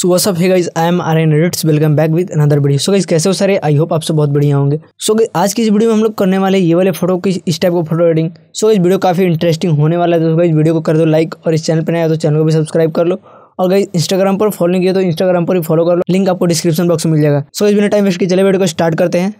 सो वह सब है guys I am R N रिट्स welcome back with another video so guys कैसे हो सारे आई होप आपसे बहुत बढ़िया होंगे सो so, आज की इस वीडियो में हम लोग करने वाले ये वाले फोटो की इस टाइप का फोटो एडिटिंग सो इस वीडियो काफ़ी इंटरेस्टिंग होने वाला है तो गाइज वीडियो को कर दो लाइक और इस चैनल पर नया तो चैनल को भी सब्सक्राइब कर लो और गाइज इंस्टाग्राम पर फॉलो नहीं किया तो इंस्टाग्राम पर ही फॉलो कर लो लिंक आपको डिस्क्रिप्शन बॉक्स में मिल जाएगा सो so, इस बिना टाइम वेस्ट के चले वीडियो को स्टार्ट करते हैं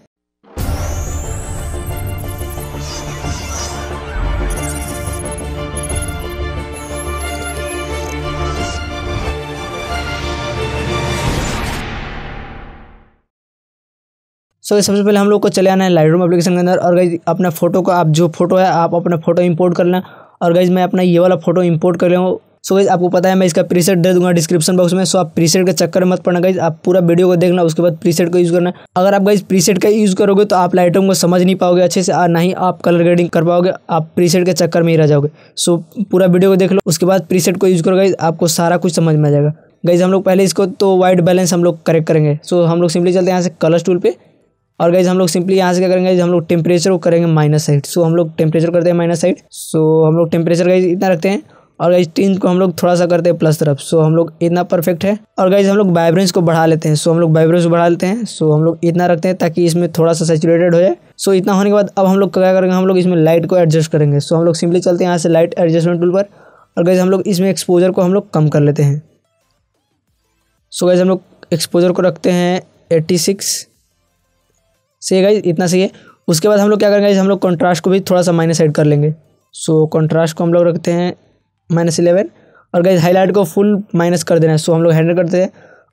सो so, सबसे पहले हम लोग को चले आना है लाइट रूम के अंदर और गाइज अपना फोटो का आप जो फोटो है आप अपना फोटो इंपोर्ट कर लें और गाइज मैं अपना ये वाला फोटो इंपोर्ट कर लूँ सो गई गाइज आपको पता है मैं इसका प्रीसेट दे दूंगा डिस्क्रिप्शन बॉक्स में सो आप प्रीसेट के चक्कर मत पड़ना गाइज आप पूरा वीडियो को देखना उसके बाद प्रीसेट का यूज़ करना अगर आप गाइज प्रीसेट का यूज़ करोगे तो आप लाइट को समझ नहीं पाओगे अच्छे से और ना ही आप कलर ग्रेडिंग कर पाओगे आप प्रीसेट के चक्कर में ही रह जाओगे सो पूरा वीडियो को देख लो उसके बाद प्रीसेट को यूज़ करो गाइज आपको सारा कुछ समझ में आ जाएगा गाइज हम लोग पहले इसको तो वाइट बैलेंस हम लोग करेक्ट करेंगे सो हम लोग सिंपली चलते हैं यहाँ से कलर टूल पर और गाइज हम लोग सिंपली यहाँ से क्या करेंगे हम लोग टेम्परेचर को करेंगे माइनस एट सो हम लोग टेम्परेचर करते हैं माइनस साइड सो हम लोग टेम्परेचर गाइज़ इतना रखते हैं और गाइज टीन को हम लोग थोड़ा सा करते हैं प्लस तरफ सो हम लोग इतना परफेक्ट है और गाइज हम लोग वाइब्रेंस को बढ़ा लेते हैं सो हम लोग वाइब्रेंस को बढ़ा लेते हैं सो हम लोग इतना रखते हैं ताकि इसमें थोड़ा सा सेचुरेटेड हो जाए सो इतना होने के बाद अब हम लोग क्या करेंगे हम लोग इसमें लाइट को एडजस्ट करेंगे सो हम लोग सिंपली चलते हैं यहाँ से लाइट एडजस्टमेंट टूल पर और गाइज हम लोग इसमें एक्सपोजर को हम लोग कम कर लेते हैं सो गाइज हम लोग एक्सपोजर को रखते हैं एट्टी सिक्स सही है इतना सही है उसके बाद हम लोग क्या करेंगे हम लोग कॉन्ट्रास्ट को भी थोड़ा सा माइनस एड कर लेंगे सो so, कॉन्ट्रास्ट को हम लोग रखते हैं माइनस इलेवन और गाइज हाईलाइट को फुल माइनस कर देना है सो so, हम लोग हैंडल करते हैं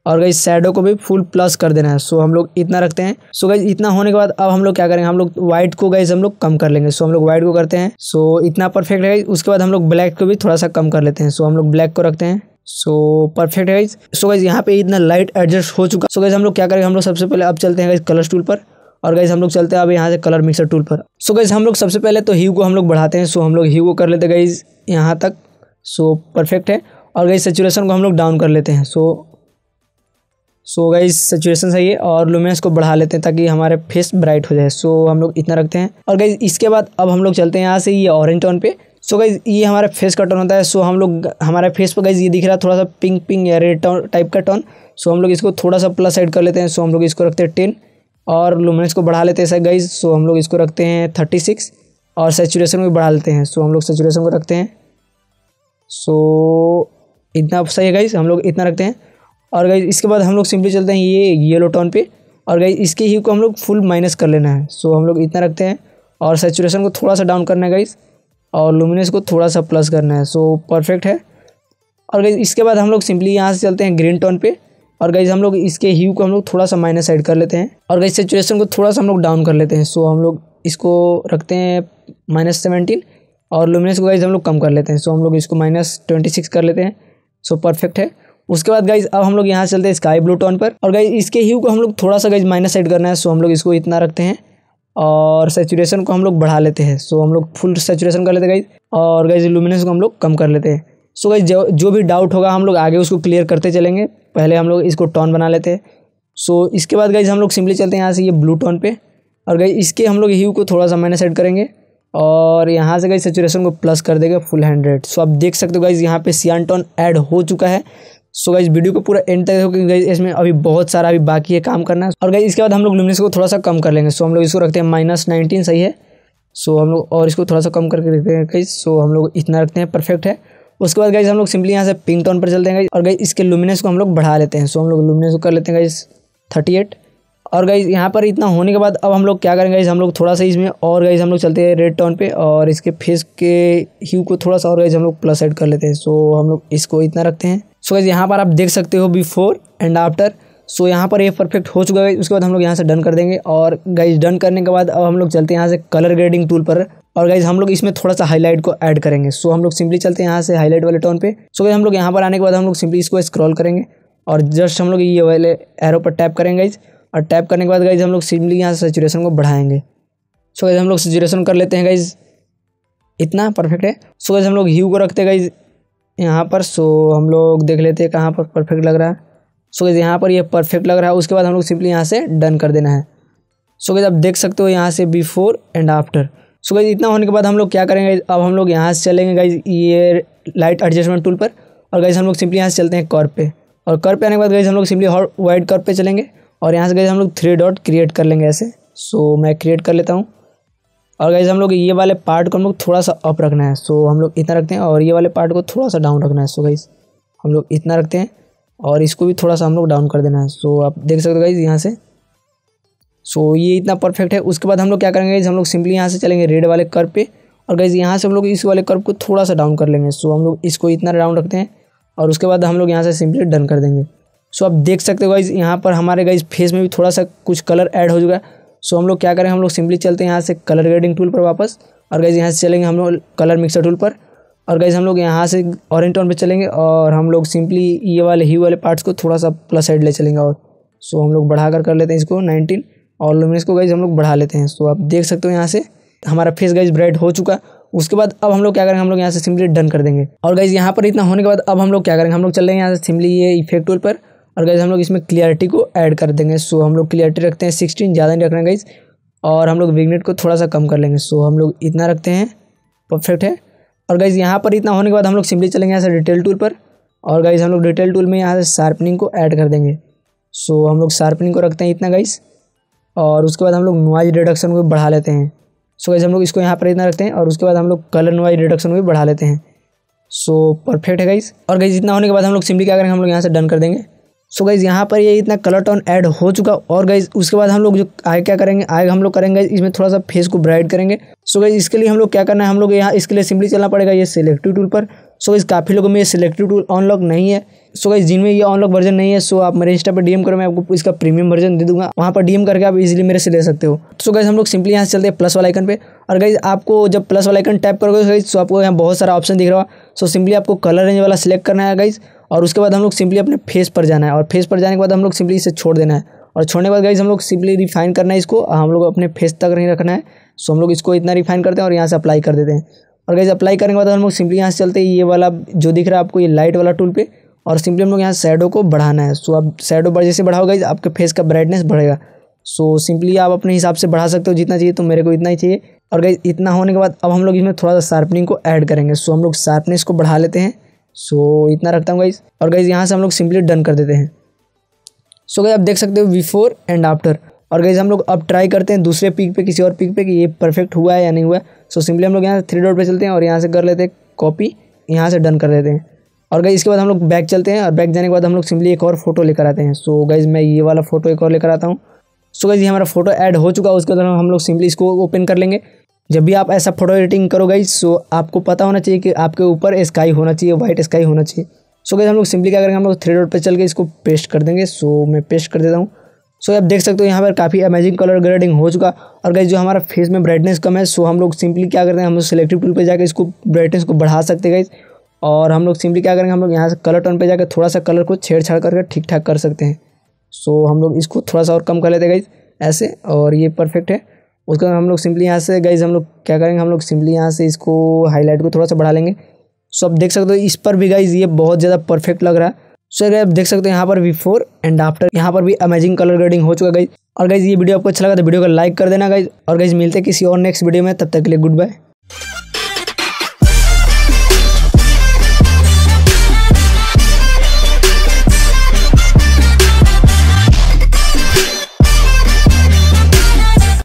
और गई शेडो को भी फुल प्लस कर देना है सो so, हम लोग इतना रखते हैं सो so, इतना होने के बाद अब हम लोग क्या करेंगे हम लोग व्हाइट को गई हम लोग कम कर लेंगे सो so, हम लोग व्हाइट को करते हैं सो so, इतना परफेक्ट है उसके बाद हम लोग ब्लैक को भी थोड़ा सा कम कर लेते हैं सो so, हम लोग ब्लैक को रखते हैं सो परफेक्ट है सो गाइज यहाँ पे इतना लाइट एडजस्ट हो चुका सो गई हम लोग क्या करेंगे हम लोग सबसे पहले अब चलते हैं कलर स्टूल पर और गैस हम लोग चलते हैं अब यहाँ से कलर मिक्सर टूल पर सो गैस हम लोग सबसे पहले तो ही को हम लोग बढ़ाते हैं सो हम लोग ही को कर लेते गई यहाँ तक सो परफेक्ट है और गई सेचुरेशन को हम लोग डाउन कर लेते हैं सो सो गई सेचुरेशन सही है और लुमिनस को बढ़ा लेते हैं ताकि हमारे फेस ब्राइट हो जाए सो हम लोग इतना रखते हैं और गई इसके बाद अब हम लोग चलते हैं यहाँ से ये ऑरेंज टोन पे सो गाइज ये हमारा फेस का टोन होता है सो हम लोग हमारे फेस पर गाइज ये दिख रहा है थोड़ा सा पिंक पिंक या रेड टाइप का टोन सो हम लोग इसको थोड़ा सा प्लस साइड कर लेते हैं सो हम लोग इसको रखते हैं टेन और लुमिनस को बढ़ा लेते हैं सर गाइज सो हम लोग इसको रखते हैं थर्टी सिक्स और सेचुरेशन को बढ़ा लेते हैं सो हम लोग सेचुरेशन को रखते हैं सो इतना सही है गाइज हम लोग इतना रखते हैं और गाइज इसके बाद हम लोग सिंपली चलते हैं ये येलो टोन पे और गाइज इसके ही को हम लोग फुल माइनस कर लेना है सो हम लोग इतना रखते हैं और सेचुरेशन को थोड़ा सा डाउन करना है गाइज और लुमिनस को थोड़ा सा प्लस करना है सो परफेक्ट है और गाइज इसके बाद हम लोग सिंपली यहाँ से चलते हैं ग्रीन टोन पे और गाइज हम लोग इसके ह्यू को हम लोग थोड़ा सा माइनस ऐड कर लेते हैं और गई सिचुएशन को थोड़ा सा हम लोग डाउन कर लेते हैं सो हम लोग इसको रखते हैं माइनस सेवेंटीन और लुमिनस को गाइज हम लोग कम कर लेते हैं सो हम लोग इसको माइनस ट्वेंटी सिक्स कर लेते हैं सो परफेक्ट है उसके बाद गाइज अब हम लोग यहाँ चलते हैं स्काई ब्लू टोन पर और गाइज इसके ह्यू को हम लोग थोड़ा सा गाइज माइनस एड करना है सो हम लोग इसको इतना रखते हैं और सेचुरेशन को हम लोग बढ़ा लेते हैं सो हम लोग फुल सेचुरेशन कर लेते हैं गाइज और गाइज लुमिनस को हम लोग कम कर लेते हैं सो गई जो जो भी डाउट होगा हम लोग आगे उसको क्लियर करते चलेंगे पहले हम लोग इसको टॉन बना लेते हैं सो इसके बाद गई हम लोग सिंपली चलते हैं यहाँ से ये ब्लू टॉन पे और गई इसके हम लोग ह्यू को थोड़ा सा माइनस सेट करेंगे और यहाँ से गई सेचुरेशन को प्लस कर देगा फुल हंड्रेड सो आप देख सकते हो गाइज यहाँ पे सियान टॉन ऐड हो चुका है सो गाइज वीडियो को पूरा एंड तक क्योंकि गई इसमें अभी बहुत सारा अभी बाकी है काम करना और गई इसके बाद हम लोग लुमिनस को थोड़ा सा कम कर लेंगे सो हम लोग इसको रखते हैं माइनस नाइनटीन सही है सो हम लोग और इसको थोड़ा सा कम करके रखते हैं गई सो हम लोग इतना रखते हैं परफेक्ट है उसके बाद गाइज हम लोग सिंपली यहाँ से पिंक टोन पर चलते हैं और गई इसके लुमिनस को हम लोग बढ़ा लेते हैं सो हम लोग लुमिनस को कर लेते हैं गाइज थर्टी एट और गाइज यहाँ पर इतना होने के बाद अब हम लोग क्या करेंगे हम लोग थोड़ा सा इसमें और गाइज हम लोग चलते हैं रेड टोन पे और इसके फेस के ह्यू को थोड़ा सा और गाइज हम लोग प्लस एड कर लेते हैं सो हम लोग इसको इतना रखते हैं सो गई यहाँ पर आप देख सकते हो before and after so so, यहाँ पर ये परफेक्ट हो चुका है उसके बाद हम लोग यहाँ से डन कर देंगे और गाइज डन करने के बाद अब हम लोग चलते हैं यहाँ से कलर ग्रेडिंग टूल पर और गाइज हम लोग इसमें थोड़ा सा हाईलाइट को ऐड करेंगे सो हम लोग सिंपली चलते हैं यहाँ से हाईलाइट वाले टोन पे सो गाइज हम लोग यहाँ पर आने के बाद हम लोग सिंपली इसको स्क्रॉल करेंगे और जस्ट हम लोग ये वाले एरो पर टैप करेंगे गाइज और टैप करने के बाद गाइज हम लोग सिंपली यहाँ सेचुरेशन को बढ़ाएंगे सो गाइज हम लोग सेचुरेशन कर लेते हैं गाइज इतना परफेक्ट है सो गाइज हम लोग ह्यू को रखते हैं गाइज यहाँ पर सो हम लोग देख लेते हैं कहाँ पर परफेक्ट लग रहा है सो गाइज यहाँ पर ये परफेक्ट लग रहा है उसके बाद हम लोग सिंपली यहाँ से डन कर देना है सो गाइज आप देख सकते हो यहाँ से बिफोर एंड आफ्टर सो गई इतना होने के बाद हम लोग क्या करेंगे अब हम लोग यहाँ से चलेंगे गाइज ये लाइट एडजस्टमेंट टूल पर और गई हम लोग सिंपली यहाँ से चलते हैं कॉर पे और कॉर पे आने के बाद गई हम लोग सिंपली वाइट कॉर पे चलेंगे और यहाँ से गए हम लोग थ्री डॉट क्रिएट कर लेंगे ऐसे सो मैं क्रिएट कर लेता हूँ और गई हम लोग ये वाले पार्ट को हम लोग थोड़ा सा अप रखना है सो हम लोग इतना रखते हैं और ये वाले पार्ट को थोड़ा सा डाउन रखना है सो गई हम लोग इतना रखते हैं और इसको भी थोड़ा सा हम लोग डाउन कर देना है सो आप देख सकते हो गई यहाँ से सो so, ये इतना परफेक्ट है उसके बाद हम लोग क्या करेंगे हम लोग सिंपली यहाँ से चलेंगे रेड वाले कर्व पे और गैज़ यहाँ से हम लोग इस वाले कर्व को थोड़ा सा डाउन कर लेंगे सो so, हम लोग इसको इतना डाउन रखते हैं और उसके बाद हम लोग यहाँ से सिंपली डन कर देंगे सो so, आप देख सकते हो गाइज यहाँ पर हमारे गाइज फेस में भी थोड़ा सा कुछ कलर ऐड हो चुका सो सो हम लोग क्या करें हम लोग सिंपली चलते हैं यहाँ से कलर ग्रेडिंग टूल पर वापस और गाइज यहाँ से चलेंगे हम लोग कलर मिक्सर टूल पर और गाइज हम लोग यहाँ से ऑरेंज टोन पर चलेंगे और हम लोग सिंपली ये वाले ही वाले पार्ट्स को थोड़ा सा प्लस साइड ले चलेंगे और सो हम लोग बढ़ा कर कर लेते हैं इसको नाइनटीन और लुमिनस को गाइज हम लोग बढ़ा लेते हैं सो आप देख सकते हो यहाँ से हमारा फेस गाइज ब्राइट हो चुका उसके बाद अब हम लोग क्या करेंगे हम लोग यहाँ से सिम्पली डन कर देंगे और गाइज यहाँ पर इतना होने के बाद अब हम लोग क्या करेंगे हम लोग चल रहे हैं यहाँ से सिम्पली ये इफेक्ट टूल पर और गाइज हम लोग इसमें क्लियरिटी को ऐड कर देंगे सो हम लोग क्लियरिटी रखते हैं सिक्सटीन ज़्यादा नहीं रखना गाइज और हम लोग विगनेट को थोड़ा सा कम कर लेंगे सो हम लोग इतना रखते हैं परफेक्ट है और गाइज यहाँ पर इतना होने के बाद हम लोग सिम्पली चलेंगे यहाँ से डिटेल टूल पर और गाइज हम लोग डिटेल टूल में यहाँ से शार्पनिंग को ऐड कर देंगे सो हम लोग शार्पनिंग को रखते हैं इतना गाइज़ और उसके बाद हम लोग नॉइज रिडक्शन को बढ़ा लेते हैं सो so, हम लोग इसको यहाँ पर इतना रखते हैं और उसके बाद हम लोग कलर नॉइज रिडक्शन को भी बढ़ा लेते हैं सो परफेक्ट है गाइज और गाइज इतना होने के बाद हम लोग सिंपली क्या करेंगे हम लोग यहाँ से डन कर देंगे सो गाइज़ यहाँ पर ये इतना कलर टोन ऐड हो चुका और गाइज़ उसके बाद हम लोग जो आगे क्या करेंगे आगे हम लोग करेंगे इसमें थोड़ा सा फेस को ब्राइट करेंगे सो गाइज़ इसके लिए हम लोग क्या करना है हम लोग यहाँ इसके लिए सिंपली चलना पड़ेगा ये सिलेक्टिव टूल पर सो गाइज़ काफ़ी लोगों में ये सिलेक्टिव टूल अनलॉक नहीं है सो गाइज जिनमें ये अनलॉक वर्जन नहीं है सो आप मेरे इंस्टा पर डीएम करो मैं आपको इसका प्रीमियम वर्जन दे दूंगा वहाँ पर डीएम करके आप इजीली मेरे से ले सकते हो सो गाइज हम लोग सिंपली यहाँ से चलते हैं प्लस वाला आइकन पे और गाइज आपको जब प्लस वाला आइकन टैप करोगे गाइज सो आपको यहाँ बहुत सारा ऑप्शन दिख रहा है सो सिंपली आपको कलर रेंज वाला सिलेक्ट करना है गाइज और उसके बाद हम लोग सिंपली अपने फेस पर जाना है और फेस पर जाने के बाद हम लोग सिंपली इसे छोड़ देना है और छोड़ने के बाद गाइज हम लोग सिंपली रिफाइन करना है इसको हम लोग अपने फेस तक नहीं रखना है सो हम लोग इसको इतना रिफाइन करते हैं और यहाँ से अप्लाई कर देते हैं और गाइज अप्लाई करने के बाद हम लोग सिंपली यहाँ से चलते हैं ये वाला जो दिख रहा है आपको ये लाइट वाला टूल पर और सिंपली हम लोग यहाँ शेडो को बढ़ाना है सो आप शेडो बढ़ जैसे बढ़ाओ गाइज आपके फेस का ब्राइटनेस बढ़ेगा सो सिंपली आप अपने हिसाब से बढ़ा सकते हो जितना चाहिए तो मेरे को इतना ही चाहिए और गाइज इतना होने के बाद अब हम लोग इसमें थोड़ा सा शार्पनिंग को ऐड करेंगे सो हम लोग शार्पनेस को बढ़ा लेते हैं सो so, इतना रखता हूँ गाइज और गाइज यहाँ से हम लोग सिंपली डन कर देते हैं सो so, गाइज आप देख सकते हो बिफोर एंड आफ्टर और गाइज हम लोग अब ट्राई करते हैं दूसरे पिक पे किसी और पिक पे कि ये परफेक्ट हुआ है या नहीं हुआ सो so, सिंपली हम लोग यहाँ से थ्री डॉट पे चलते हैं और यहाँ से कर लेते हैं कॉपी यहाँ से डन कर देते हैं और गाइज इसके बाद हम लोग बैक चलते हैं और बैक जाने के बाद हम लोग सिंपली एक और फोटो लेकर आते हैं सो so, गाइज मैं ये वाला फोटो एक और लेकर आता हूँ सो गाइज ये हमारा फोटो ऐड हो चुका है उसके बाद हम लोग सिंपली इसको ओपन कर लेंगे जब भी आप ऐसा फोटो एडिटिंग करो गाइज सो आपको पता होना चाहिए कि आपके ऊपर स्काई होना चाहिए वाइट स्काई होना चाहिए सो गई हम लोग सिंपली क्या करेंगे हम लोग थ्री डॉट पर चल के इसको पेस्ट कर देंगे सो मैं पेस्ट कर देता हूँ सो आप देख सकते हो यहाँ पर काफ़ी अमेजिंग कलर ग्रेडिंग हो चुका और गई जो हमारा फेस में ब्राइटनेस कम है सो हम लोग सिंपली क्या करते हैं हम लोग सिलेक्टिव टूल पर जाकर इसको ब्राइटनेस को बढ़ा सकते गई और हम लोग सिंपली क्या करेंगे हम लोग यहाँ से कलर टर्न पर जाकर थोड़ा सा कलर को छेड़छाड़ करके ठीक ठाक कर सकते हैं सो हम लोग इसको थोड़ा सा और कम कर लेते गई ऐसे और ये परफेक्ट है उसके बाद हम लोग सिंपली यहाँ से गाइज हम लोग क्या करेंगे हम लोग सिंपली यहाँ से इसको हाईलाइट को थोड़ा सा बढ़ा लेंगे सो आप देख सकते हो इस पर भी गाइज ये बहुत ज़्यादा परफेक्ट लग रहा है सो अगर आप देख सकते हो यहाँ पर बिफोर एंड आफ्टर यहाँ पर भी अमेजिंग कलर ग्रेडिंग हो चुका गाइज और गाइज ये वीडियो आपको अच्छा लगा तो वीडियो को लाइक कर देना गाइज और गाइज मिलते किसी और नेक्स्ट वीडियो में तब तक के लिए गुड बाय